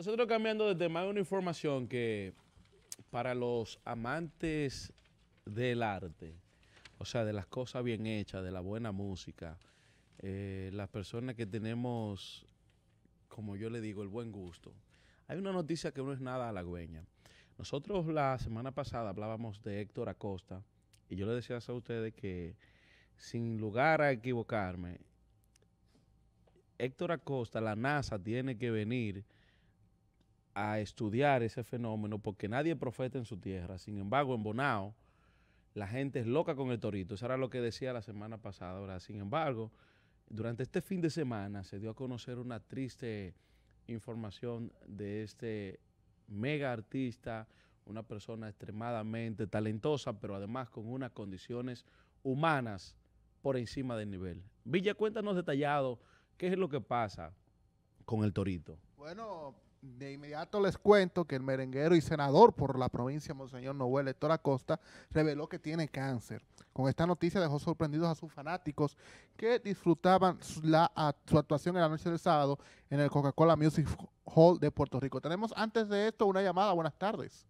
Nosotros cambiando de tema, hay una información que para los amantes del arte, o sea, de las cosas bien hechas, de la buena música, eh, las personas que tenemos, como yo le digo, el buen gusto, hay una noticia que no es nada halagüeña. Nosotros la semana pasada hablábamos de Héctor Acosta y yo le decía a ustedes que sin lugar a equivocarme, Héctor Acosta, la NASA tiene que venir a estudiar ese fenómeno porque nadie profeta en su tierra. Sin embargo, en Bonao, la gente es loca con el torito. Eso era lo que decía la semana pasada. Ahora, sin embargo, durante este fin de semana se dio a conocer una triste información de este mega artista, una persona extremadamente talentosa, pero además con unas condiciones humanas por encima del nivel. Villa, cuéntanos detallado qué es lo que pasa con el torito. Bueno, de inmediato les cuento que el merenguero y senador por la provincia, Monseñor Noel Héctor Acosta, reveló que tiene cáncer. Con esta noticia dejó sorprendidos a sus fanáticos que disfrutaban la, su actuación en la noche del sábado en el Coca-Cola Music Hall de Puerto Rico. Tenemos antes de esto una llamada. Buenas tardes.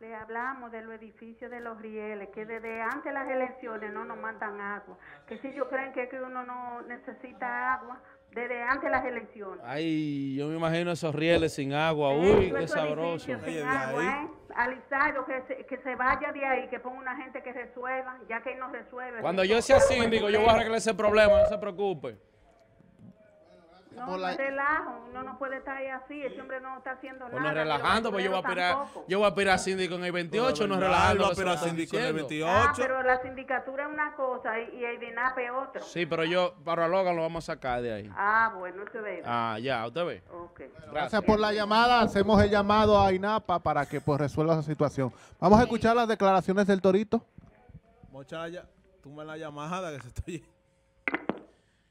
Le hablamos de los edificios de los rieles, que desde antes de las elecciones no nos mandan agua, que si ellos creen que, que uno no necesita agua, desde antes de las elecciones. Ay, yo me imagino esos rieles sin agua. Uy, qué sabroso. Sin agua, ¿eh? que se, que se vaya de ahí, que ponga una gente que resuelva, ya que él no resuelve. Cuando yo sea síndico, yo voy a arreglar ese problema, no se preocupe. No, relajo, uno no puede estar ahí así, este hombre no está haciendo pues nada. No relajando, pues yo voy a esperar, yo voy a síndico en el 28, no es relajando. a síndico en el 28. Ah, pero la sindicatura es una cosa y, el INAP es otra. Sí, pero yo, para Logan lo vamos a sacar de ahí. Ah, bueno, usted ve. Ah, ya, usted ve. Gracias. por la llamada, hacemos el llamado a INAPA para que pues resuelva esa situación. Vamos a escuchar las declaraciones del Torito. muchacha tú me la llamada que se estoy...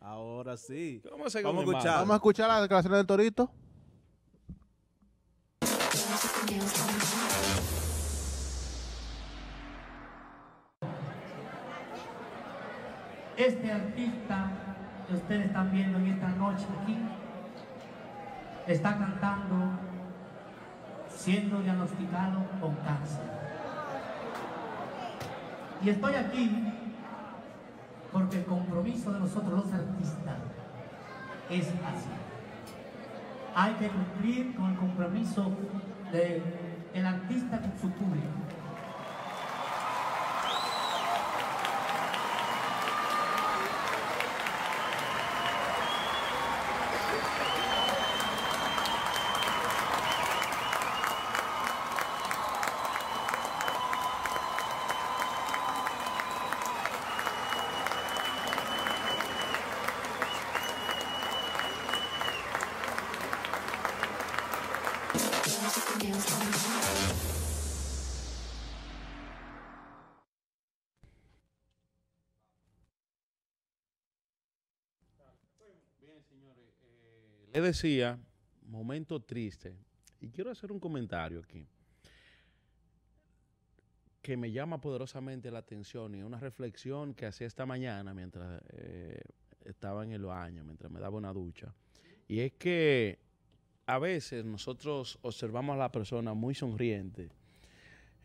Ahora sí. Vamos a, escuchar. Vamos a del Torito. Este artista que ustedes están viendo en esta noche aquí está cantando siendo diagnosticado con cáncer. Y estoy aquí porque el compromiso de nosotros los artistas es así. Hay que cumplir con el compromiso del el artista con su público. Eh, le decía, momento triste, y quiero hacer un comentario aquí, que me llama poderosamente la atención y una reflexión que hacía esta mañana mientras eh, estaba en el baño, mientras me daba una ducha, y es que a veces nosotros observamos a la persona muy sonriente,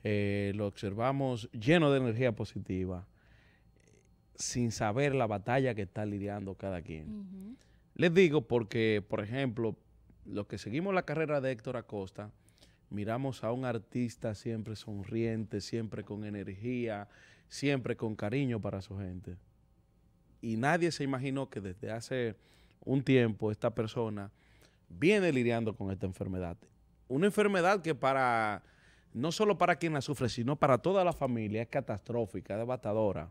eh, lo observamos lleno de energía positiva, sin saber la batalla que está lidiando cada quien. Les digo porque, por ejemplo, los que seguimos la carrera de Héctor Acosta, miramos a un artista siempre sonriente, siempre con energía, siempre con cariño para su gente. Y nadie se imaginó que desde hace un tiempo esta persona viene lidiando con esta enfermedad. Una enfermedad que para, no solo para quien la sufre, sino para toda la familia es catastrófica, devastadora.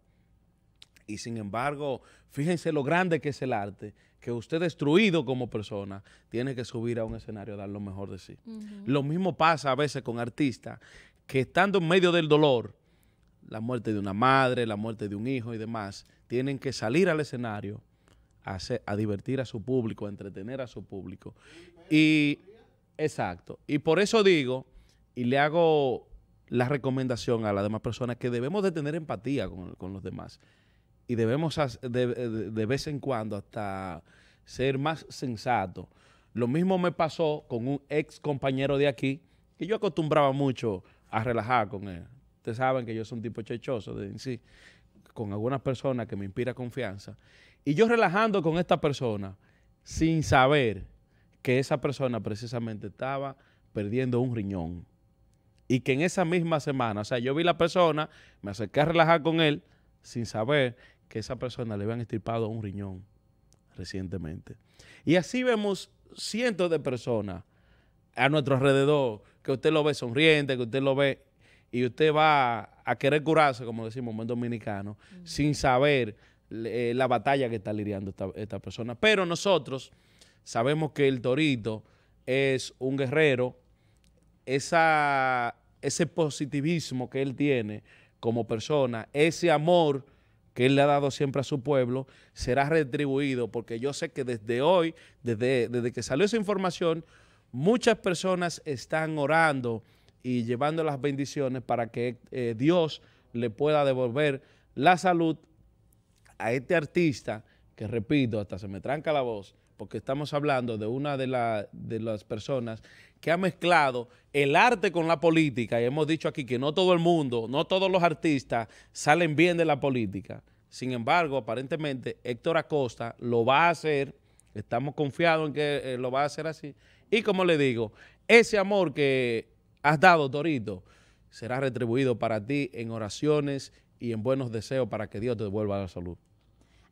Y sin embargo, fíjense lo grande que es el arte, que usted destruido como persona tiene que subir a un escenario a dar lo mejor de sí. Lo mismo pasa a veces con artistas que estando en medio del dolor, la muerte de una madre, la muerte de un hijo y demás, tienen que salir al escenario a, divertir a su público, a entretener a su público. Y, exacto. Y por eso digo, y le hago la recomendación a las demás personas que debemos de tener empatía con, los demás. Y debemos de, vez en cuando hasta ser más sensato. Lo mismo me pasó con un ex compañero de aquí, que yo acostumbraba mucho a relajar con él. Ustedes saben que yo soy un tipo chechoso sí, con algunas personas que me inspira confianza. Y yo relajando con esta persona, sin saber que esa persona precisamente estaba perdiendo un riñón. Y que en esa misma semana, o sea, yo vi la persona, me acerqué a relajar con él, sin saber que esa persona le habían estirpado un riñón recientemente. Y así vemos cientos de personas a nuestro alrededor, que usted lo ve sonriente, que usted lo ve y usted va a querer curarse, como decimos en dominicano, mm. sin saber eh, la batalla que está lidiando esta, persona. Pero nosotros sabemos que el Torito es un guerrero, esa, ese positivismo que él tiene como persona, ese amor que él le ha dado siempre a su pueblo, será retribuido, porque yo sé que desde hoy, desde, que salió esa información, muchas personas están orando y llevando las bendiciones para que eh, Dios le pueda devolver la salud a este artista, que repito, hasta se me tranca la voz, porque estamos hablando de una de, de, las personas que ha mezclado el arte con la política, y hemos dicho aquí que no todo el mundo, no todos los artistas salen bien de la política. Sin embargo, aparentemente Héctor Acosta lo va a hacer, estamos confiados en que eh, lo va a hacer así, y como le digo, ese amor que has dado, Torito, será retribuido para ti en oraciones y en buenos deseos para que Dios te devuelva la salud.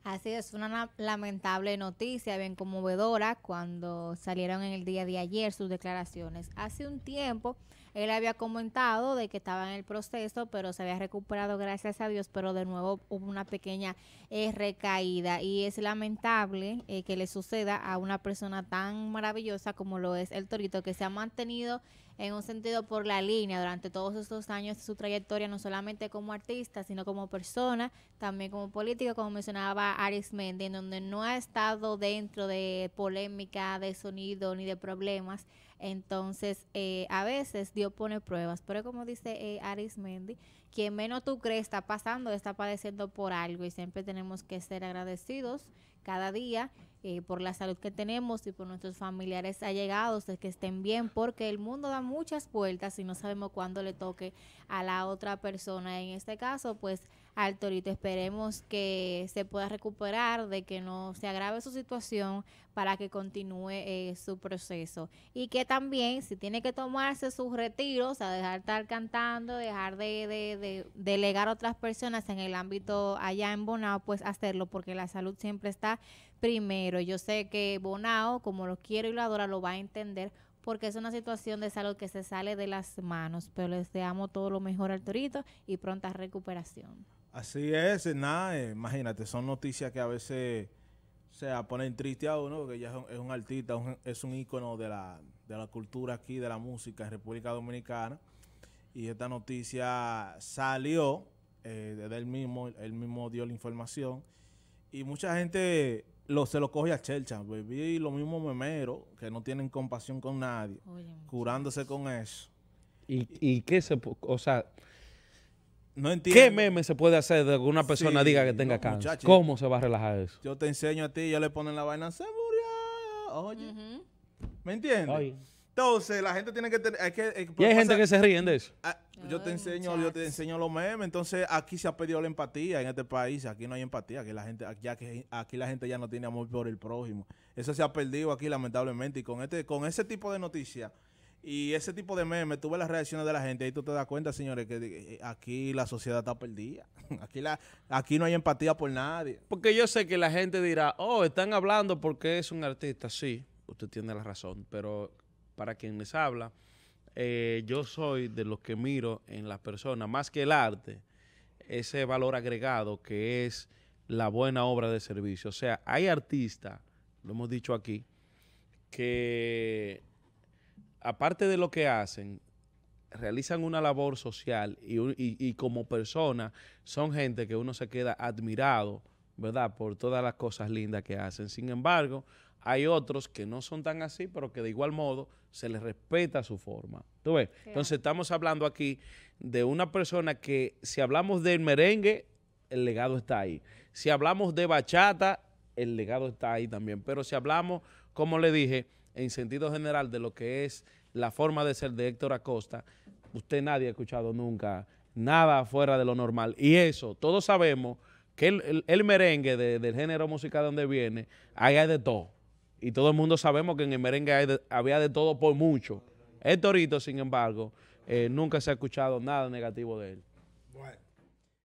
Así es, una lamentable noticia, bien conmovedora, cuando salieron en el día de ayer sus declaraciones. Hace un tiempo él había comentado de que estaba en el proceso, pero se había recuperado, gracias a Dios, pero de nuevo hubo una pequeña eh, recaída. Y es lamentable eh, que le suceda a una persona tan maravillosa como lo es el Torito, que se ha mantenido en un sentido por la línea durante todos estos años de su trayectoria, no solamente como artista, sino como persona, también como político como mencionaba Aris Mendy, en donde no ha estado dentro de polémica, de sonido ni de problemas. Entonces, eh, a veces Dios pone pruebas, pero como dice eh, Aris Mendy, quien menos tú crees está pasando, está padeciendo por algo y siempre tenemos que ser agradecidos cada día eh, por la salud que tenemos y por nuestros familiares allegados, de que estén bien, porque el mundo da muchas vueltas y no sabemos cuándo le toque a la otra persona. En este caso, pues al Torito. Esperemos que se pueda recuperar, de que no se agrave su situación para que continúe eh, su proceso. Y que también, si tiene que tomarse sus retiros, o sea, dejar de estar cantando, dejar de, de delegar a otras personas en el ámbito allá en Bonao, pues hacerlo, porque la salud siempre está primero. Yo sé que Bonao, como lo quiero y lo adora, lo va a entender porque es una situación de salud que se sale de las manos, pero les deseamos todo lo mejor al Torito y pronta recuperación. Así es, nada, eh, imagínate, son noticias que a veces se ponen triste a uno, porque ya es un, artista, es un ícono de la, cultura aquí, de la música en República Dominicana. Y esta noticia salió, eh, desde él mismo, él mismo dio la información. Y mucha gente se lo coge a Chelcha. Pues, Viví lo mismo memero, que no tienen compasión con nadie, curándose con eso. ¿Y, y qué se... o sea... No entiendo. ¿Qué meme se puede hacer de que una persona diga que tenga cáncer? ¿Cómo se va a relajar eso? Yo te enseño a ti, ya le ponen la vaina, se murió. Oye. ¿Me entiendes? Entonces, la gente tiene que tener. que, eh, y hay gente que se ríen de eso. Ah, yo te enseño, yo te enseño los memes. Entonces, aquí se ha perdido la empatía en este país. Aquí no hay empatía. Aquí la gente, aquí la gente ya no tiene amor por el prójimo. Eso se ha perdido aquí, lamentablemente. Y con este, con ese tipo de noticias y ese tipo de memes, tú ves las reacciones de la gente Ahí tú te das cuenta, señores, que eh, eh, aquí la sociedad está perdida. Aquí, la, aquí no hay empatía por nadie. Porque yo sé que la gente dirá, oh, están hablando porque es un artista. Sí, usted tiene la razón, pero para quien les habla, eh, yo soy de los que miro en las personas, más que el arte, ese valor agregado que es la buena obra de servicio. O sea, hay artistas, lo hemos dicho aquí, que aparte de lo que hacen, realizan una labor social y, como persona son gente que uno se queda admirado, ¿verdad? Por todas las cosas lindas que hacen. Sin embargo, hay otros que no son tan así, pero que de igual modo se les respeta su forma. ¿Tú Entonces estamos hablando aquí de una persona que si hablamos del merengue, el legado está ahí. Si hablamos de bachata, el legado está ahí también. Pero si hablamos, como le dije, en sentido general de lo que es la forma de ser de Héctor Acosta, usted nadie ha escuchado nunca nada fuera de lo normal. Y eso, todos sabemos que el, merengue del género musical donde viene, ahí hay de todo. Y todo el mundo sabemos que en el merengue había de todo por mucho. Héctorito, sin embargo, eh, nunca se ha escuchado nada negativo de él.